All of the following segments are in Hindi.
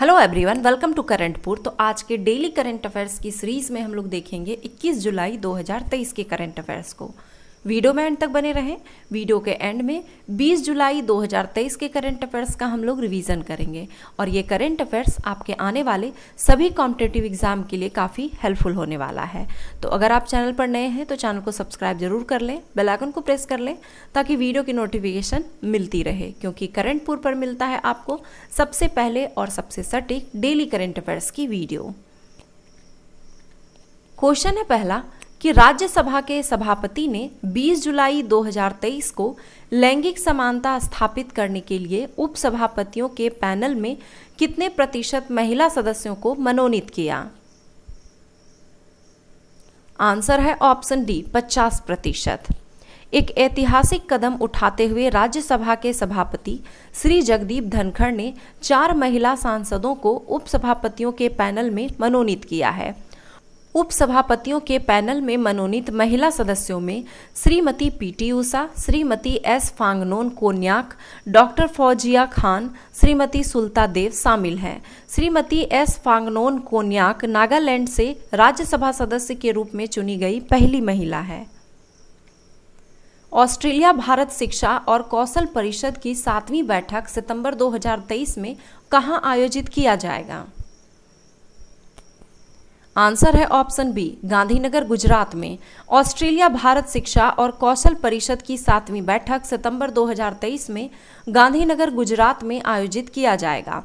हेलो एवरीवन वेलकम टू करंटपुर तो आज के डेली करंट अफेयर्स की सीरीज में हम लोग देखेंगे 21 जुलाई 2023 के करंट अफेयर्स को वीडियो में एंड तक बने रहें वीडियो के एंड में 20 जुलाई 2023 के करंट अफेयर्स का हम लोग रिवीजन करेंगे और ये करंट अफेयर्स आपके आने वाले सभी कॉम्पिटेटिव एग्जाम के लिए काफ़ी हेल्पफुल होने वाला है तो अगर आप चैनल पर नए हैं तो चैनल को सब्सक्राइब जरूर कर लें बेलाइकन को प्रेस कर लें ताकि वीडियो की नोटिफिकेशन मिलती रहे क्योंकि करंट पूर्व पर मिलता है आपको सबसे पहले और सबसे सटीक डेली करेंट अफेयर्स की वीडियो क्वेश्चन है पहला कि राज्यसभा के सभापति ने 20 जुलाई 2023 को लैंगिक समानता स्थापित करने के लिए उपसभापतियों के पैनल में कितने प्रतिशत महिला सदस्यों को मनोनीत किया आंसर है ऑप्शन डी 50 प्रतिशत एक ऐतिहासिक कदम उठाते हुए राज्यसभा के सभापति श्री जगदीप धनखड़ ने चार महिला सांसदों को उपसभापतियों के पैनल में मनोनीत किया है उपसभापतियों के पैनल में मनोनीत महिला सदस्यों में श्रीमती पीटी उषा श्रीमती एस फांगनोन कोन्याक डॉक्टर फौजिया खान श्रीमती सुल्ता देव शामिल हैं श्रीमती एस फांगनोन कोन्याक नागालैंड से राज्यसभा सदस्य के रूप में चुनी गई पहली महिला है ऑस्ट्रेलिया भारत शिक्षा और कौशल परिषद की सातवीं बैठक सितंबर 2023 में कहां आयोजित किया जाएगा आंसर है ऑप्शन बी गांधीनगर गुजरात में ऑस्ट्रेलिया भारत शिक्षा और कौशल परिषद की सातवीं बैठक सितंबर 2023 में गांधीनगर गुजरात में आयोजित किया जाएगा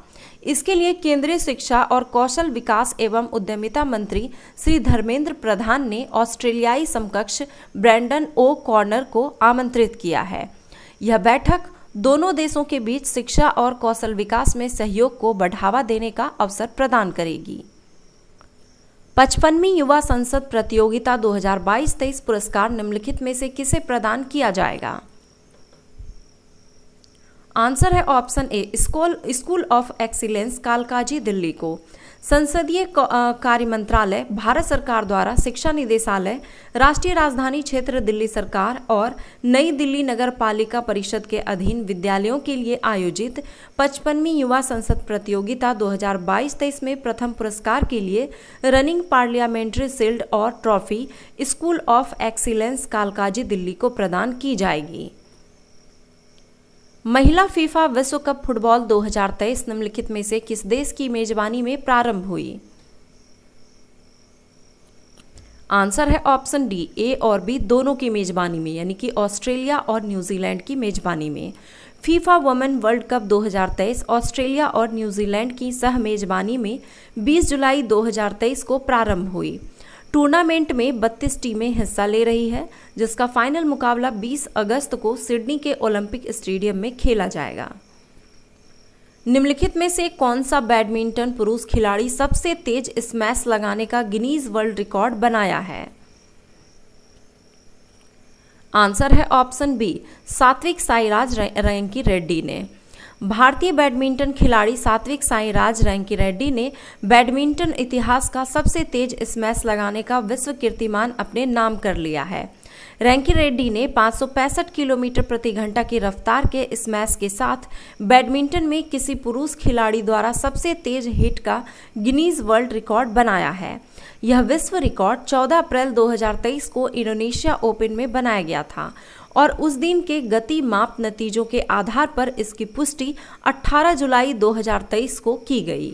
इसके लिए केंद्रीय शिक्षा और कौशल विकास एवं उद्यमिता मंत्री श्री धर्मेंद्र प्रधान ने ऑस्ट्रेलियाई समकक्ष ब्रैंडन ओ कॉर्नर को आमंत्रित किया है यह बैठक दोनों देशों के बीच शिक्षा और कौशल विकास में सहयोग को बढ़ावा देने का अवसर प्रदान करेगी पचपनवीं युवा संसद प्रतियोगिता 2022-23 पुरस्कार निम्नलिखित में से किसे प्रदान किया जाएगा आंसर है option A school school of excellence Kalkaji Delhi को संसदीय कार्य मंत्रालय भारत सरकार द्वारा शिक्षा निदेशालय राष्ट्रीय राजधानी क्षेत्र दिल्ली सरकार और नई दिल्ली नगर पालिका परिषद के अधीन विद्यालयों के लिए आयोजित पचपनवीं युवा संसद प्रतियोगिता 2022-23 में प्रथम पुरस्कार के लिए रनिंग पार्लियामेंट्री सील्ड और trophy school of excellence Kalkaji Delhi को प्रदान की जाएगी महिला फीफा विश्व कप फुटबॉल 2023 निम्नलिखित में से किस देश की मेजबानी में प्रारंभ हुई आंसर है ऑप्शन डी ए और बी दोनों की मेजबानी में यानी कि ऑस्ट्रेलिया और न्यूजीलैंड की मेजबानी में FIFA women world cup 2023 Australia और न्यूजीलैंड की सह मेजबानी में 20 जुलाई 2023 को प्रारंभ हुई टूर्नामेंट में 32 टीमें हिस्सा ले रही है जिसका फाइनल मुकाबला 20 अगस्त को सिडनी के ओलंपिक स्टेडियम में खेला जाएगा निम्नलिखित में से कौन सा बैडमिंटन पुरुष खिलाड़ी सबसे तेज स्मैश लगाने का गिनीज वर्ल्ड रिकॉर्ड बनाया है आंसर है ऑप्शन बी सात्विक साईराज रैंकी रेड्डी ने भारतीय बैडमिंटन खिलाड़ी सात्विक साई राज रैंकी रेड्डी ने बैडमिंटन इतिहास का सबसे तेज स्मैश लगाने का विश्व कीर्तिमान अपने नाम कर लिया है रैंकी रेड्डी ने पाँच किलोमीटर प्रति घंटा की रफ्तार के स्मैश के साथ बैडमिंटन में किसी पुरुष खिलाड़ी द्वारा सबसे तेज हिट का गिनीज वर्ल्ड रिकॉर्ड बनाया है यह विश्व रिकॉर्ड 14 अप्रैल 2023 को इंडोनेशिया ओपन में बनाया गया था और उस दिन के गति माप नतीजों के आधार पर इसकी पुष्टि 18 जुलाई 2023 को की गई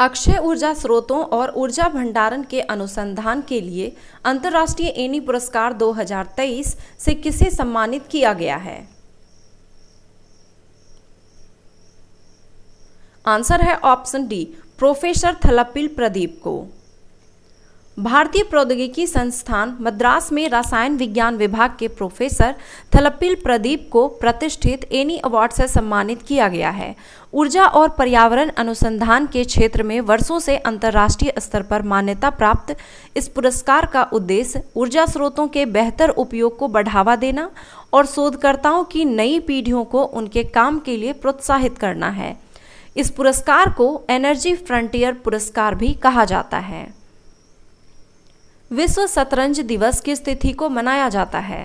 अक्षय ऊर्जा स्रोतों और ऊर्जा भंडारण के अनुसंधान के लिए अंतर्राष्ट्रीय एनी पुरस्कार 2023 से किसे सम्मानित किया गया है आंसर है option D professor Thalappil Pradeep को भारतीय प्रौद्योगिकी संस्थान मद्रास में रसायन विज्ञान विभाग के प्रोफेसर थलपिल प्रदीप को प्रतिष्ठित एनी अवार्ड से सम्मानित किया गया है ऊर्जा और पर्यावरण अनुसंधान के क्षेत्र में वर्षों से अंतर्राष्ट्रीय स्तर पर मान्यता प्राप्त इस पुरस्कार का उद्देश्य ऊर्जा स्रोतों के बेहतर उपयोग को बढ़ावा देना और शोधकर्ताओं की नई पीढ़ियों को उनके काम के लिए प्रोत्साहित करना है इस पुरस्कार को एनर्जी फ्रंटियर पुरस्कार भी कहा जाता है विश्व शतरंज दिवस किस तिथि को मनाया जाता है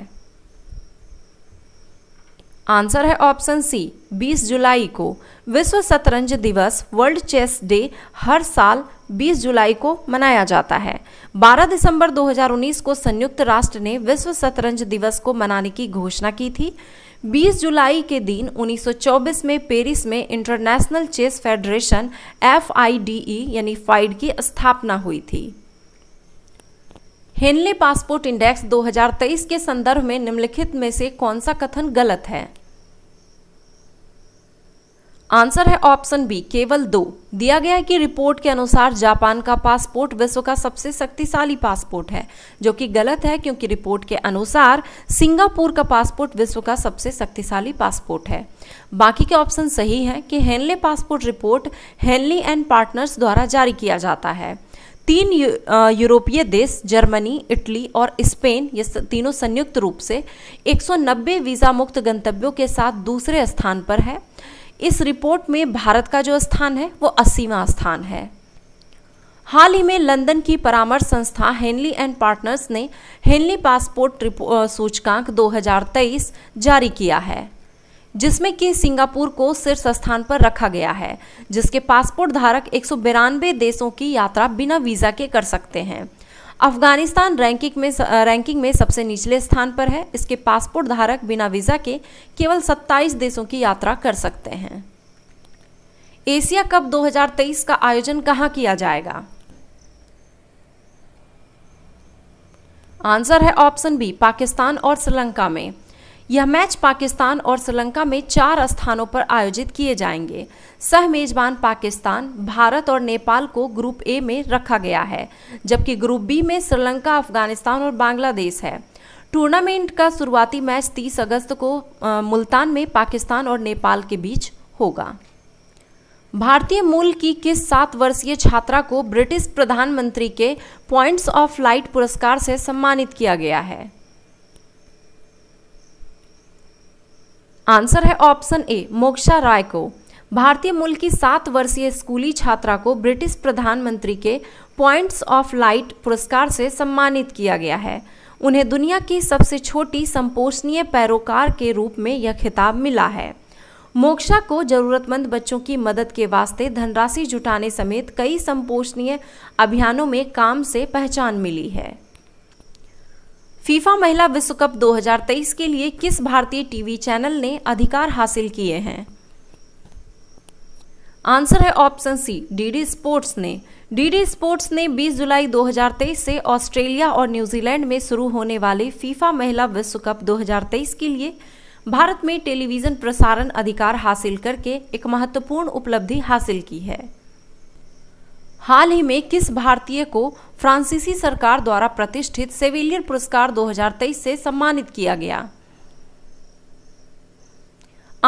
आंसर है ऑप्शन सी 20 जुलाई को विश्व शतरंज दिवस वर्ल्ड चेस डे हर साल 20 जुलाई को मनाया जाता है 12 दिसंबर 2019 को संयुक्त राष्ट्र ने विश्व शतरंज दिवस को मनाने की घोषणा की थी 20 जुलाई के दिन 1924 में पेरिस में इंटरनेशनल चेस फेडरेशन एफ यानी फाइड की स्थापना हुई थी हेनले पासपोर्ट इंडेक्स 2023 के संदर्भ में निम्नलिखित में से कौन सा कथन गलत है आंसर है ऑप्शन बी केवल दो दिया गया है कि रिपोर्ट के अनुसार जापान का पासपोर्ट विश्व का सबसे शक्तिशाली पासपोर्ट है जो कि गलत है क्योंकि रिपोर्ट के अनुसार सिंगापुर का पासपोर्ट विश्व का सबसे शक्तिशाली पासपोर्ट है बाकी के ऑप्शन सही हैं कि Henley passport report Henley and partners द्वारा जारी किया जाता है तीन यूरोपीय देश जर्मनी इटली और स्पेन ये तीनों संयुक्त रूप से 190 वीज़ा मुक्त गंतव्यों के साथ दूसरे स्थान पर है इस रिपोर्ट में भारत का जो स्थान है वो अस्सीवा स्थान है हाल ही में लंदन की परामर्श संस्था हेनली एंड पार्टनर्स ने हेनली पासपोर्ट सूचकांक 2023 जारी किया है जिसमें कि सिंगापुर को शीर्ष स्थान पर रखा गया है जिसके पासपोर्ट धारक एक देशों की यात्रा बिना वीज़ा के कर सकते हैं अफगानिस्तान रैंकिंग में रैंकिंग में सबसे निचले स्थान पर है इसके पासपोर्ट धारक बिना वीज़ा के केवल 27 देशों की यात्रा कर सकते हैं एशिया कप 2023 का आयोजन कहाँ किया जाएगा आंसर है ऑप्शन बी पाकिस्तान और श्रीलंका में यह मैच पाकिस्तान और श्रीलंका में चार स्थानों पर आयोजित किए जाएंगे सह मेजबान पाकिस्तान भारत और नेपाल को ग्रुप ए में रखा गया है जबकि ग्रुप बी में श्रीलंका अफगानिस्तान और बांग्लादेश है टूर्नामेंट का शुरुआती मैच 30 अगस्त को मुल्तान में पाकिस्तान और नेपाल के बीच होगा भारतीय मूल की किस सात वर्षीय छात्रा को ब्रिटिश प्रधानमंत्री के पॉइंट्स ऑफ लाइट पुरस्कार से सम्मानित किया गया है आंसर है ऑप्शन ए मोक्षा राय को भारतीय मूल की सात वर्षीय स्कूली छात्रा को ब्रिटिश प्रधानमंत्री के पॉइंट्स ऑफ लाइट पुरस्कार से सम्मानित किया गया है उन्हें दुनिया की सबसे छोटी संपोषणीय पैरोकार के रूप में यह खिताब मिला है मोक्षा को जरूरतमंद बच्चों की मदद के वास्ते धनराशि जुटाने समेत कई संपोषणीय अभियानों में काम से पहचान मिली है फीफा महिला विश्व कप 2023 के लिए किस भारतीय टीवी चैनल ने अधिकार हासिल किए हैं आंसर है ऑप्शन सी डीडी स्पोर्ट्स ने डीडी स्पोर्ट्स ने 20 जुलाई 2023 से ऑस्ट्रेलिया और न्यूजीलैंड में शुरू होने वाले फीफा महिला विश्व कप 2023 के लिए भारत में टेलीविजन प्रसारण अधिकार हासिल करके एक महत्वपूर्ण उपलब्धि हासिल की है हाल ही में किस भारतीय को फ्रांसीसी सरकार द्वारा प्रतिष्ठित सेविलियन पुरस्कार 2023 से सम्मानित किया गया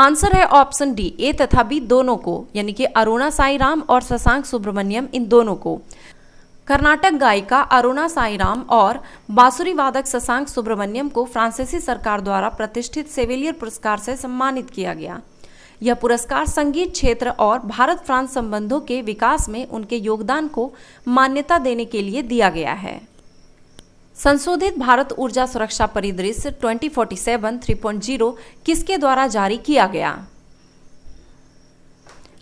आंसर है ऑप्शन डी ए तथा बी दोनों को यानी कि अरुणा साईराम और शशांक सुब्रमण्यम इन दोनों को कर्नाटक गायिका अरुणा साईराम और बांसुरी वादक शशांक सुब्रमण्यम को फ्रांसीसी सरकार द्वारा प्रतिष्ठित सेविलियर पुरस्कार से सम्मानित किया गया यह पुरस्कार संगीत क्षेत्र और भारत फ्रांस संबंधों के विकास में उनके योगदान को मान्यता देने के लिए दिया गया है संशोधित भारत ऊर्जा सुरक्षा परिदृश्य 2047 3.0 किसके द्वारा जारी किया गया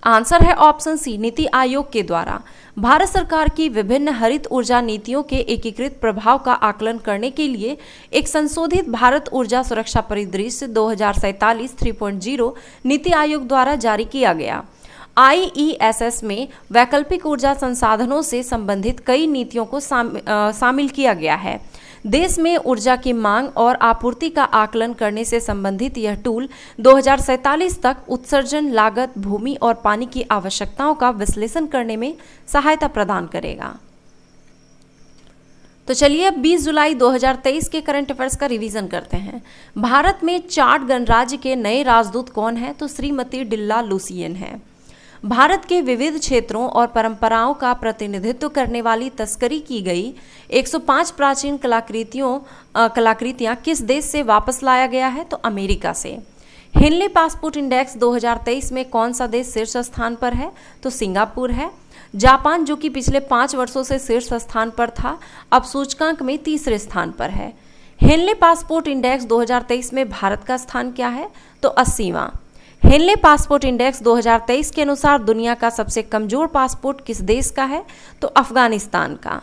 आंसर है ऑप्शन सी नीति आयोग के द्वारा भारत सरकार की विभिन्न हरित ऊर्जा नीतियों के एकीकृत प्रभाव का आकलन करने के लिए एक संशोधित भारत ऊर्जा सुरक्षा परिदृश्य दो 3.0 नीति आयोग द्वारा जारी किया गया आईईएसएस में वैकल्पिक ऊर्जा संसाधनों से संबंधित कई नीतियों को शामिल किया गया है देश में ऊर्जा की मांग और आपूर्ति का आकलन करने से संबंधित यह टूल दो तक उत्सर्जन लागत भूमि और पानी की आवश्यकताओं का विश्लेषण करने में सहायता प्रदान करेगा तो चलिए अब 20 जुलाई 2023 के करंट अफेयर्स का रिवीजन करते हैं भारत में चार्ट गणराज्य के नए राजदूत कौन है तो श्रीमती डिल्ला लुसियन है भारत के विविध क्षेत्रों और परंपराओं का प्रतिनिधित्व करने वाली तस्करी की गई 105 प्राचीन कलाकृतियों कलाकृतियां किस देश से वापस लाया गया है तो अमेरिका से हिनले पासपोर्ट इंडेक्स 2023 में कौन सा देश शीर्ष स्थान पर है तो सिंगापुर है जापान जो कि पिछले पाँच वर्षों से शीर्ष स्थान पर था अब सूचकांक में तीसरे स्थान पर है हेनले पासपोर्ट इंडेक्स 2023 में भारत का स्थान क्या है तो अस्सीवा हेनले पासपोर्ट इंडेक्स 2023 के अनुसार दुनिया का सबसे कमजोर पासपोर्ट किस देश का है तो अफगानिस्तान का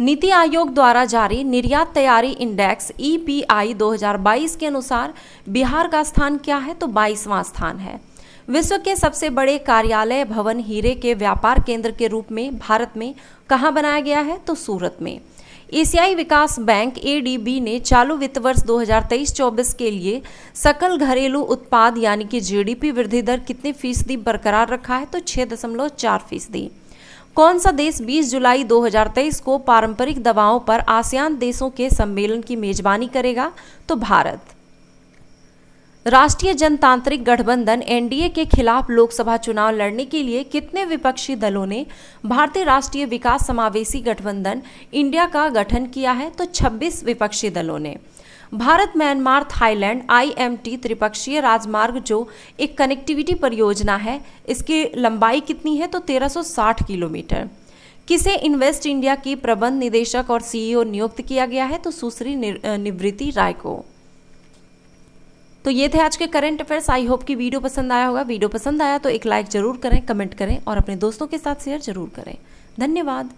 नीति आयोग द्वारा जारी निर्यात तैयारी इंडेक्स e ईपीआई 2022 के अनुसार बिहार का स्थान क्या है तो बाईसवां स्थान है विश्व के सबसे बड़े कार्यालय भवन हीरे के व्यापार केंद्र के रूप में भारत में कहाँ बनाया गया है तो सूरत में एशियाई विकास बैंक एडीबी ने चालू वित्त वर्ष 2023-24 के लिए सकल घरेलू उत्पाद यानी कि जीडीपी वृद्धि दर कितने फीसदी बरकरार रखा है तो छह दशमलव चार फीसदी कौन सा देश 20 जुलाई 2023 को पारंपरिक दवाओं पर आसियान देशों के सम्मेलन की मेजबानी करेगा तो भारत राष्ट्रीय जनतांत्रिक गठबंधन एनडीए के खिलाफ लोकसभा चुनाव लड़ने के लिए कितने विपक्षी दलों ने भारतीय राष्ट्रीय विकास समावेशी गठबंधन इंडिया का गठन किया है तो 26 विपक्षी दलों ने भारत म्यांमार थाईलैंड आईएमटी त्रिपक्षीय राजमार्ग जो एक कनेक्टिविटी परियोजना है इसकी लंबाई कितनी है तो 1360 किलोमीटर किसे इन्वेस्ट इंडिया की प्रबंध निदेशक और सीईओ नियुक्त किया गया है तो सुश्री निवृत्ति राय को तो ये थे आज के करंट अफेयर्स आई होप कि वीडियो पसंद आया होगा वीडियो पसंद आया तो एक लाइक ज़रूर करें कमेंट करें और अपने दोस्तों के साथ शेयर ज़रूर करें धन्यवाद